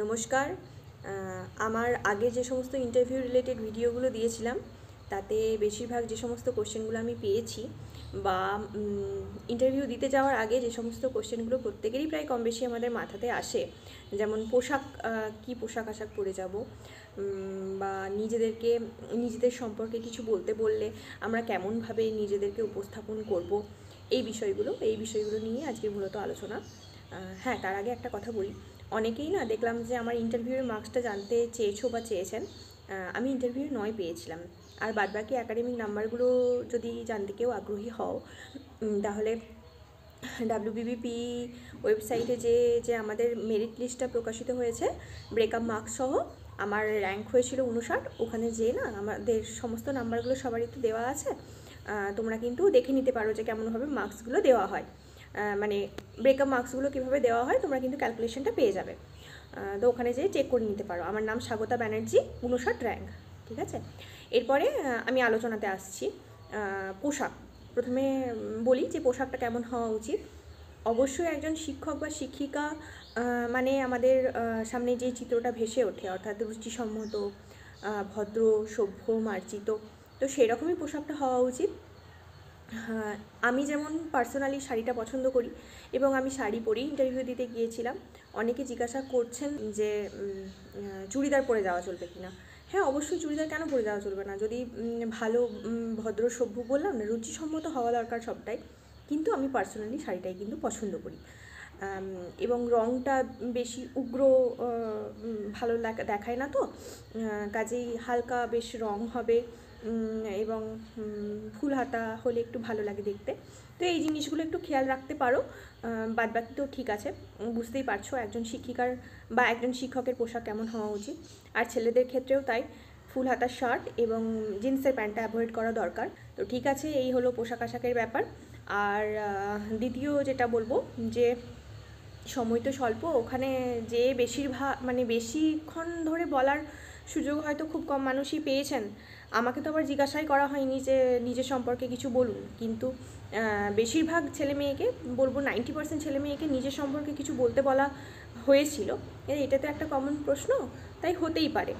নমস্কার আমার আগে যে সমস্ত ইন্টারভিউ রিলেটেড ভিডিওগুলো দিয়েছিলাম তাতে বেশিরভাগ যে সমস্ত কোশ্চেনগুলো আমি পেয়েছি বা ইন্টারভিউ দিতে যাওয়ার আগে যে সমস্ত কোশ্চেনগুলো প্রত্যেকেরই প্রায় কম বেশি আমাদের মাথাতে আসে যেমন পোশাক কি পোশাক আশাক পরে যাব বা নিজেদেরকে নিজেদের সম্পর্কে কিছু বলতে বললে আমরা কেমনভাবে নিজেদেরকে উপস্থাপন করব এই বিষয়গুলো এই বিষয়গুলো নিয়ে আজকে মূলত আলোচনা হ্যাঁ তার আগে একটা কথা বলি অনেকেই না দেখলাম যে আমার ইন্টারভিউয়ের মার্কসটা জানতে চেয়েছো বা চেয়েছেন আমি ইন্টারভিউ নয় পেয়েছিলাম আর বাদবাকি একাডেমিক নাম্বারগুলো যদি জানতে কেউ আগ্রহী হও তাহলে ডাব্লিউবিবিপি ওয়েবসাইটে যে যে আমাদের মেরিট লিস্টটা প্রকাশিত হয়েছে ব্রেকআপ মার্কস সহ আমার র্যাঙ্ক হয়েছিল উনষাট ওখানে যে না আমাদের সমস্ত নাম্বারগুলো সবারই তো দেওয়া আছে তোমরা কিন্তু দেখে নিতে পারো যে কেমনভাবে মার্কসগুলো দেওয়া হয় মানে ব্রেকআপ মার্কসগুলো কীভাবে দেওয়া হয় তোমরা কিন্তু ক্যালকুলেশনটা পেয়ে যাবে তো ওখানে যেয়ে চেক করে নিতে পারো আমার নাম স্বাগতা ব্যানার্জি উনষাট র্যাঙ্ক ঠিক আছে এরপরে আমি আলোচনাতে আসছি পোশাক প্রথমে বলি যে পোশাকটা কেমন হওয়া উচিত অবশ্যই একজন শিক্ষক বা শিক্ষিকা মানে আমাদের সামনে যে চিত্রটা ভেসে ওঠে অর্থাৎ রুচিসম্মত ভদ্র সভ্য মার্জিত তো সেরকমই পোশাকটা হওয়া উচিত হ্যাঁ, আমি যেমন পার্সোনালি শাড়িটা পছন্দ করি এবং আমি শাড়ি পরেই ইন্টারভিউ দিতে গিয়েছিলাম অনেকে জিজ্ঞাসা করছেন যে চুড়িদার পরে যাওয়া চলবে কিনা হ্যাঁ অবশ্যই চুড়িদার কেন পরে যাওয়া চলবে না যদি ভালো ভদ্র সভ্য বললাম না রুচিসম্মত হওয়া দরকার সবটাই কিন্তু আমি পার্সোনালি শাড়িটাই কিন্তু পছন্দ করি এবং রঙটা বেশি উগ্র ভালো দেখায় না তো কাজেই হালকা বেশ রং হবে এবং ফুল হাতা হলে একটু ভালো লাগে দেখতে তো এই জিনিসগুলো একটু খেয়াল রাখতে পারো বাদ বাকি তো ঠিক আছে বুঝতেই পারছো একজন শিক্ষিকার বা একজন শিক্ষকের পোশাক কেমন হওয়া উচিত আর ছেলেদের ক্ষেত্রেও তাই ফুল হাতা শার্ট এবং জিন্সের প্যান্টটা অ্যাভয়েড করা দরকার তো ঠিক আছে এই হলো পোশাক আশাকের ব্যাপার আর দ্বিতীয় যেটা বলবো যে সময় তো স্বল্প ওখানে যে বেশিরভাগ মানে বেশিক্ষণ ধরে বলার সুযোগ হয়তো খুব কম মানুষই পেয়েছেন আমাকে তো আবার জিজ্ঞাসাই করা হয়নি যে নিজের সম্পর্কে কিছু বলুন কিন্তু বেশিরভাগ ছেলে মেয়েকে বলবো নাইনটি পার্সেন্ট ছেলে মেয়েকে নিজের সম্পর্কে কিছু বলতে বলা হয়েছিল এটা তো একটা কমন প্রশ্ন তাই হতেই পারে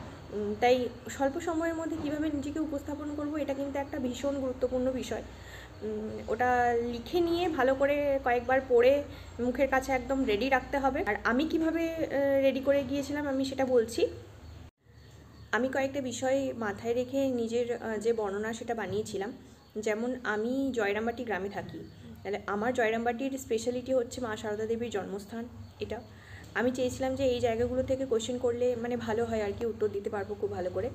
তাই স্বল্প সময়ের মধ্যে কিভাবে নিজেকে উপস্থাপন করব এটা কিন্তু একটা ভীষণ গুরুত্বপূর্ণ বিষয় ওটা লিখে নিয়ে ভালো করে কয়েকবার পড়ে মুখের কাছে একদম রেডি রাখতে হবে আর আমি কিভাবে রেডি করে গিয়েছিলাম আমি সেটা বলছি আমি কয়েকটা বিষয় মাথায় রেখে নিজের যে বর্ণনা সেটা বানিয়েছিলাম যেমন আমি জয়রামবাটি গ্রামে থাকি তাহলে আমার জয়রামবাটির স্পেশালিটি হচ্ছে মা সারদা দেবীর জন্মস্থান এটা আমি চেয়েছিলাম যে এই জায়গাগুলো থেকে কোয়েশ্চেন করলে মানে ভালো হয় আর কি উত্তর দিতে পারবো খুব ভালো করে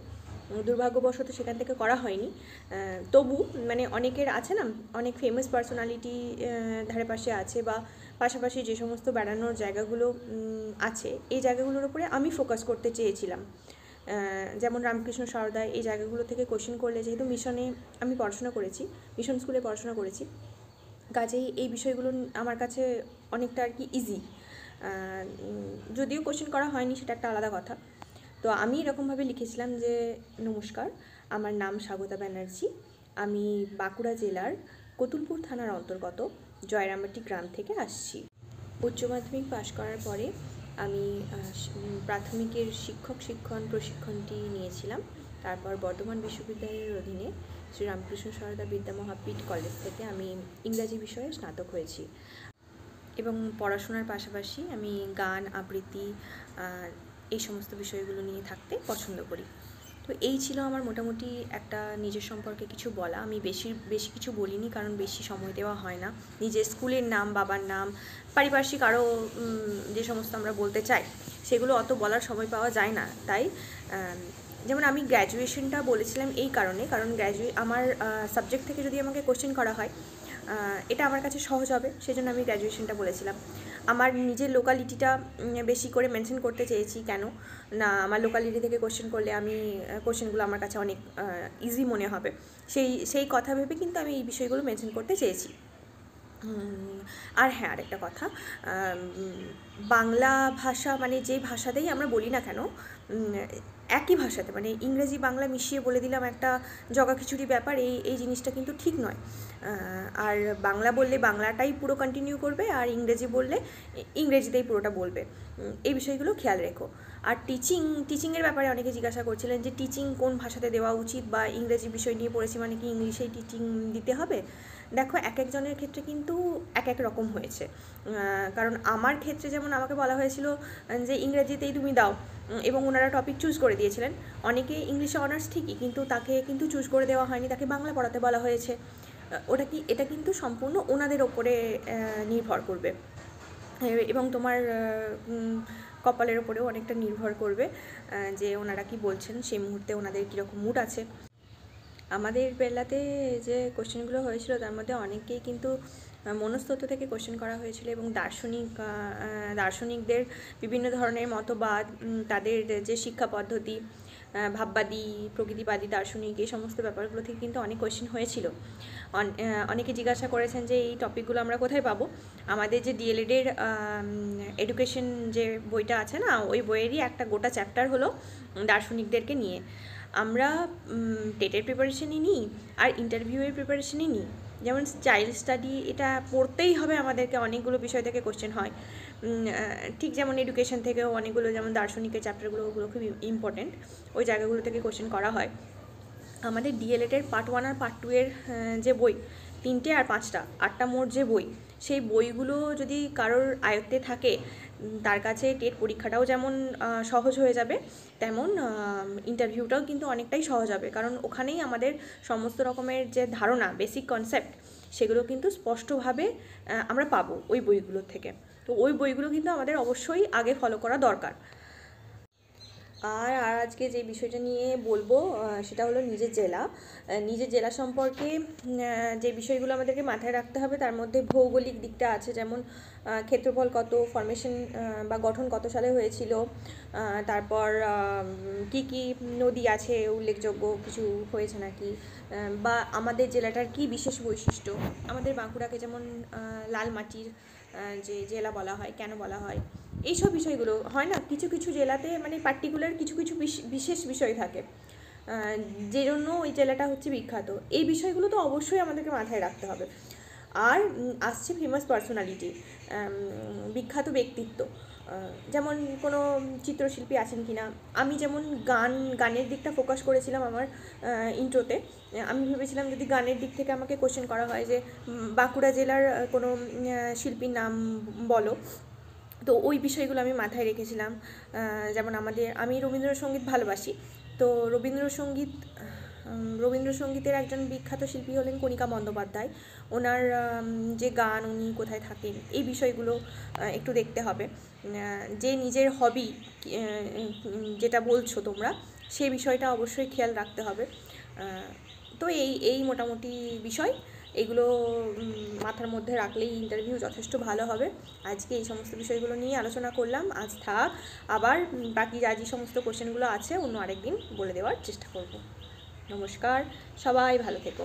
দুর্ভাগ্যবশত সেখান থেকে করা হয়নি তবু মানে অনেকের আছে না অনেক ফেমাস পার্সোনালিটি ধারে পাশে আছে বা পাশাপাশি যে সমস্ত বেড়ানোর জায়গাগুলো আছে এই জায়গাগুলোর উপরে আমি ফোকাস করতে চেয়েছিলাম যেমন রামকৃষ্ণ সরদায় এই জায়গাগুলো থেকে কোশ্চেন করলে যেহেতু মিশনে আমি পড়াশোনা করেছি মিশন স্কুলে পড়াশোনা করেছি কাজেই এই বিষয়গুলো আমার কাছে অনেকটা আর কি ইজি যদিও কোশ্চেন করা হয়নি সেটা একটা আলাদা কথা তো আমি এরকমভাবে লিখেছিলাম যে নমস্কার আমার নাম স্বাগতা ব্যানার্জি আমি বাঁকুড়া জেলার কতুলপুর থানার অন্তর্গত জয়রামবাটি গ্রাম থেকে আসছি উচ্চ মাধ্যমিক পাশ করার পরে আমি প্রাথমিকের শিক্ষক শিক্ষণ প্রশিক্ষণটি নিয়েছিলাম তারপর বর্ধমান বিশ্ববিদ্যালয়ের অধীনে শ্রী রামকৃষ্ণ সারদা বিদ্যা মহাপীঠ কলেজ থেকে আমি ইংরাজি বিষয়ে স্নাতক হয়েছি এবং পড়াশোনার পাশাপাশি আমি গান আবৃত্তি এই সমস্ত বিষয়গুলো নিয়ে থাকতে পছন্দ করি তো এই ছিল আমার মোটামুটি একটা নিজের সম্পর্কে কিছু বলা আমি বেশি বেশি কিছু বলিনি কারণ বেশি সময় দেওয়া হয় না নিজের স্কুলের নাম বাবার নাম পারিপার্শ্বিক আরও যে সমস্ত আমরা বলতে চাই সেগুলো অত বলার সময় পাওয়া যায় না তাই যেমন আমি গ্র্যাজুয়েশনটা বলেছিলাম এই কারণে কারণ গ্র্যাজুয়ে আমার সাবজেক্ট থেকে যদি আমাকে কোশ্চেন করা হয় এটা আমার কাছে সহজ হবে সেই জন্য আমি গ্র্যাজুয়েশনটা বলেছিলাম আমার নিজের লোকালিটিটা বেশি করে মেনশন করতে চেয়েছি কেন না আমার লোকালিটি থেকে কোশ্চেন করলে আমি কোশ্চেনগুলো আমার কাছে অনেক ইজি মনে হবে সেই সেই কথা ভেবে কিন্তু আমি এই বিষয়গুলো মেনশন করতে চেয়েছি আর হ্যাঁ আরেকটা কথা বাংলা ভাষা মানে যে ভাষাতেই আমরা বলি না কেন একই ভাষাতে মানে ইংরেজি বাংলা মিশিয়ে বলে দিলাম একটা জগা খিচুড়ি ব্যাপার এই এই জিনিসটা কিন্তু ঠিক নয় আর বাংলা বললে বাংলাটাই পুরো কন্টিনিউ করবে আর ইংরেজি বললে ইংরেজিতেই পুরোটা বলবে এই বিষয়গুলো খেয়াল রেখো আর টিচিং টিচিংয়ের ব্যাপারে অনেকে জিজ্ঞাসা করছিলেন যে টিচিং কোন ভাষাতে দেওয়া উচিত বা ইংরেজি বিষয় নিয়ে পড়েছি মানে কি ইংলিশেই টিচিং দিতে হবে দেখো এক একজনের ক্ষেত্রে কিন্তু এক এক রকম হয়েছে কারণ আমার ক্ষেত্রে যেমন আমাকে বলা হয়েছিল যে ইংরেজিতেই তুমি দাও এবং ওনারা টপিক চুজ করে দিয়েছিলেন অনেকে ইংলিশে অনার্স ঠিকই কিন্তু তাকে কিন্তু চুজ করে দেওয়া হয়নি তাকে বাংলা পড়াতে বলা হয়েছে ওটা কি এটা কিন্তু সম্পূর্ণ ওনাদের ওপরে নির্ভর করবে এবং তোমার কপালের উপরেও অনেকটা নির্ভর করবে যে ওনারা কি বলছেন সেই মুহূর্তে ওনাদের কীরকম মুড আছে আমাদের বেলাতে যে কোশ্চেনগুলো হয়েছিল তার মধ্যে অনেকেই কিন্তু মনস্তত্ত্ব থেকে কোশ্চেন করা হয়েছিল এবং দার্শনিক দার্শনিকদের বিভিন্ন ধরনের মতবাদ তাদের যে শিক্ষা পদ্ধতি ভাববাদী প্রকৃতিবাদী দার্শনিক এই সমস্ত ব্যাপারগুলো থেকে কিন্তু অনেক কোয়েশ্চেন হয়েছিল অনেকে জিজ্ঞাসা করেছেন যে এই টপিকগুলো আমরা কোথায় পাবো আমাদের যে ডিএলএডের এডুকেশন যে বইটা আছে না ওই বইয়েরই একটা গোটা চ্যাপ্টার হলো দার্শনিকদেরকে নিয়ে আমরা টেটের প্রিপারেশনই নিই আর ইন্টারভিউয়ের প্রিপারেশনই নিই যেমন চাইল্ড স্টাডি এটা পড়তেই হবে আমাদেরকে অনেকগুলো বিষয় থেকে কোশ্চেন হয় ঠিক যেমন এডুকেশন থেকেও অনেকগুলো যেমন দার্শনিকের চ্যাপ্টারগুলো ওগুলো খুব ইম্পর্টেন্ট ওই জায়গাগুলো থেকে কোশ্চেন করা হয় আমাদের ডিএলএটের পার্ট ওয়ান আর পার্ট টু এর যে বই তিনটে আর পাঁচটা আটটা মোড় যে বই সেই বইগুলো যদি কারোর আয়ত্তে থাকে তার কাছে টেট পরীক্ষাটাও যেমন সহজ হয়ে যাবে তেমন ইন্টারভিউটাও কিন্তু অনেকটাই সহজ হবে কারণ ওখানেই আমাদের সমস্ত রকমের যে ধারণা বেসিক কনসেপ্ট সেগুলো কিন্তু স্পষ্টভাবে আমরা পাবো ওই বইগুলোর থেকে তো ওই বইগুলো কিন্তু আমাদের অবশ্যই আগে ফলো করা দরকার আর আর আজকে যে বিষয়টা নিয়ে বলবো সেটা হলো নিজের জেলা নিজের জেলা সম্পর্কে যে বিষয়গুলো আমাদেরকে মাথায় রাখতে হবে তার মধ্যে ভৌগোলিক দিকটা আছে যেমন ক্ষেত্রফল কত ফরমেশন বা গঠন কত সালে হয়েছিল তারপর কি কি নদী আছে উল্লেখযোগ্য কিছু হয়েছে নাকি বা আমাদের জেলাটার কি বিশেষ বৈশিষ্ট্য আমাদের বাঁকুড়াকে যেমন লাল মাটির যে জেলা বলা হয় কেন বলা হয় এইসব বিষয়গুলো হয় না কিছু কিছু জেলাতে মানে পার্টিকুলার কিছু কিছু বিশেষ বিষয় থাকে যে জন্য ওই জেলাটা হচ্ছে বিখ্যাত এই বিষয়গুলো তো অবশ্যই আমাদেরকে মাথায় রাখতে হবে আর আসছে ফেমাস পার্সোনালিটি বিখ্যাত ব্যক্তিত্ব যেমন কোনো চিত্রশিল্পী আছেন কি না আমি যেমন গান গানের দিকটা ফোকাস করেছিলাম আমার ইন্ট্রোতে আমি ভেবেছিলাম যদি গানের দিক থেকে আমাকে কোশ্চেন করা হয় যে বাঁকুড়া জেলার কোনো শিল্পীর নাম বলো তো ওই বিষয়গুলো আমি মাথায় রেখেছিলাম যেমন আমাদের আমি রবীন্দ্রসঙ্গীত ভালোবাসি তো রবীন্দ্রসঙ্গীত রবীন্দ্রসঙ্গীতের একজন বিখ্যাত শিল্পী হলেন কণিকা বন্দ্যোপাধ্যায় ওনার যে গান উনি কোথায় থাকেন এই বিষয়গুলো একটু দেখতে হবে যে নিজের হবি যেটা বলছো তোমরা সে বিষয়টা অবশ্যই খেয়াল রাখতে হবে তো এই এই মোটামুটি বিষয় এগুলো মাথার মধ্যে রাখলেই ইন্টারভিউ যথেষ্ট ভালো হবে আজকে এই সমস্ত বিষয়গুলো নিয়ে আলোচনা করলাম আজ থাক আবার বাকি যা যে সমস্ত কোশ্চেনগুলো আছে অন্য আরেকদিন বলে দেওয়ার চেষ্টা করব নমস্কার সবাই ভালো থেকো